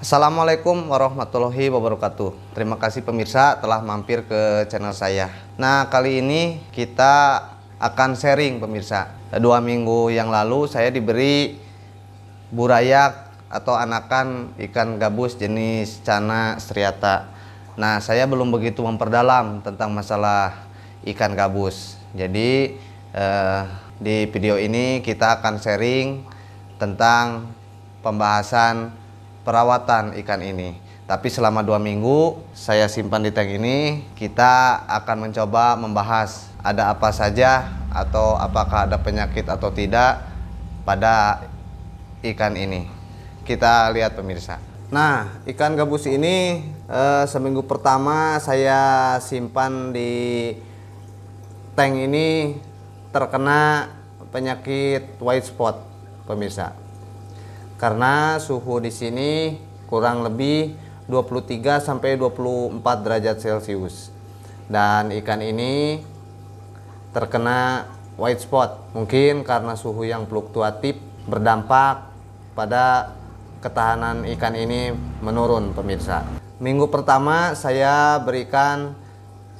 Assalamualaikum warahmatullahi wabarakatuh. Terima kasih pemirsa telah mampir ke channel saya. Nah, kali ini kita akan sharing pemirsa. Dua minggu yang lalu saya diberi burayak atau anakan ikan gabus jenis cana striata. Nah, saya belum begitu memperdalam tentang masalah ikan gabus. Jadi, eh, di video ini kita akan sharing tentang pembahasan perawatan ikan ini. Tapi selama dua minggu saya simpan di tank ini, kita akan mencoba membahas ada apa saja atau apakah ada penyakit atau tidak pada ikan ini. Kita lihat pemirsa. Nah, ikan gabus ini eh, seminggu pertama saya simpan di tank ini terkena penyakit white spot, pemirsa karena suhu di sini kurang lebih 23 sampai 24 derajat Celcius. Dan ikan ini terkena white spot, mungkin karena suhu yang fluktuatif berdampak pada ketahanan ikan ini menurun pemirsa. Minggu pertama saya berikan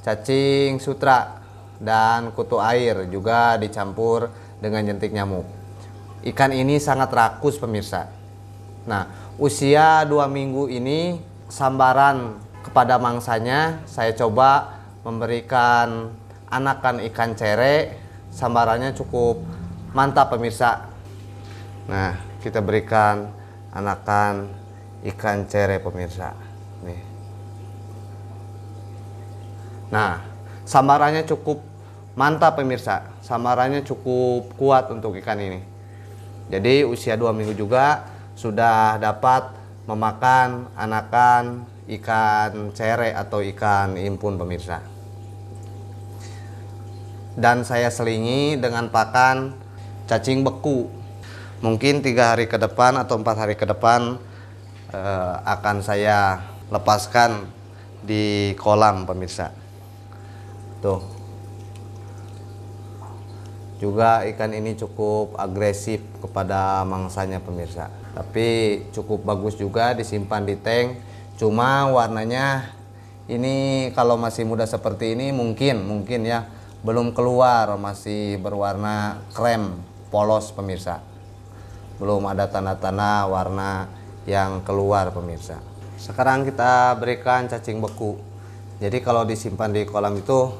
cacing sutra dan kutu air juga dicampur dengan jentik nyamuk. Ikan ini sangat rakus pemirsa. Nah, usia dua minggu ini sambaran kepada mangsanya saya coba memberikan anakan ikan cere sambarannya cukup mantap pemirsa. Nah, kita berikan anakan ikan cere pemirsa. Nih. Nah, sambarannya cukup mantap pemirsa. Sambarannya cukup kuat untuk ikan ini. Jadi usia dua minggu juga sudah dapat memakan anakan ikan cere atau ikan impun pemirsa. Dan saya selingi dengan pakan cacing beku. Mungkin tiga hari ke depan atau empat hari ke depan eh, akan saya lepaskan di kolam pemirsa. Tuh, juga ikan ini cukup agresif kepada mangsanya pemirsa. Tapi cukup bagus juga disimpan di tank. Cuma warnanya ini kalau masih muda seperti ini mungkin mungkin ya belum keluar masih berwarna krem polos pemirsa. Belum ada tanda-tanda warna yang keluar pemirsa. Sekarang kita berikan cacing beku. Jadi kalau disimpan di kolam itu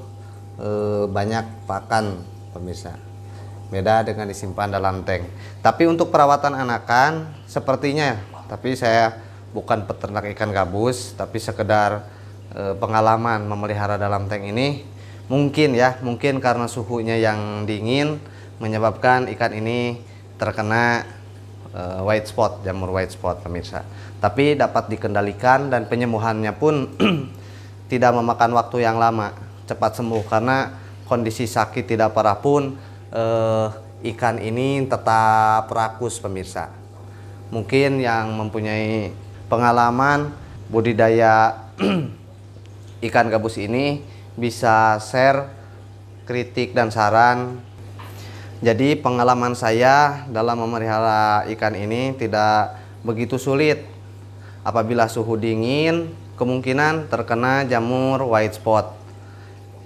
eh, banyak pakan pemirsa beda dengan disimpan dalam tank. Tapi untuk perawatan anakan sepertinya ya. tapi saya bukan peternak ikan gabus tapi sekedar e, pengalaman memelihara dalam tank ini mungkin ya, mungkin karena suhunya yang dingin menyebabkan ikan ini terkena e, white spot, jamur white spot pemirsa. Tapi dapat dikendalikan dan penyembuhannya pun tidak memakan waktu yang lama, cepat sembuh karena kondisi sakit tidak parah pun eh, ikan ini tetap rakus pemirsa. Mungkin yang mempunyai pengalaman budidaya ikan gabus ini bisa share kritik dan saran. Jadi pengalaman saya dalam memelihara ikan ini tidak begitu sulit. Apabila suhu dingin, kemungkinan terkena jamur white spot.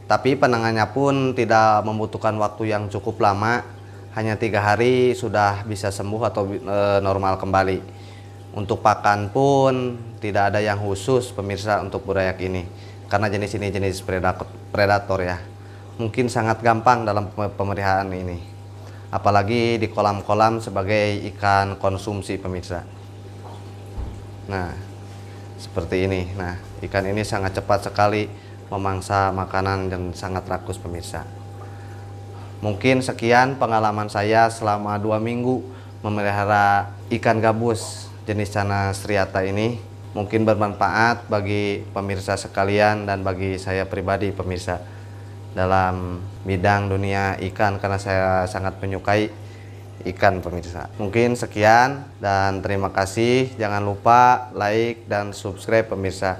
Tapi penangannya pun tidak membutuhkan waktu yang cukup lama, hanya tiga hari sudah bisa sembuh atau e, normal kembali. Untuk pakan pun tidak ada yang khusus pemirsa untuk burayak ini, karena jenis ini jenis predator ya. Mungkin sangat gampang dalam pemeliharaan ini, apalagi di kolam-kolam sebagai ikan konsumsi pemirsa. Nah, seperti ini. Nah, ikan ini sangat cepat sekali memangsa makanan yang sangat rakus pemirsa. Mungkin sekian pengalaman saya selama dua minggu memelihara ikan gabus jenis cana striata ini. Mungkin bermanfaat bagi pemirsa sekalian dan bagi saya pribadi pemirsa dalam bidang dunia ikan karena saya sangat menyukai ikan pemirsa. Mungkin sekian dan terima kasih. Jangan lupa like dan subscribe pemirsa.